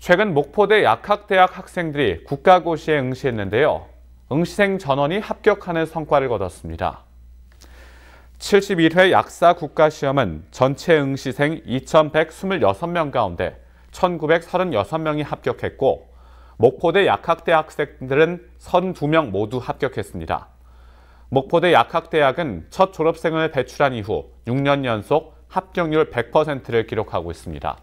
최근 목포대 약학대학 학생들이 국가고시에 응시했는데요. 응시생 전원이 합격하는 성과를 거뒀습니다. 71회 약사 국가시험은 전체 응시생 2,126명 가운데 1,936명이 합격했고 목포대 약학대 학생들은 32명 모두 합격했습니다. 목포대 약학대학은 첫 졸업생을 배출한 이후 6년 연속 합격률 100%를 기록하고 있습니다.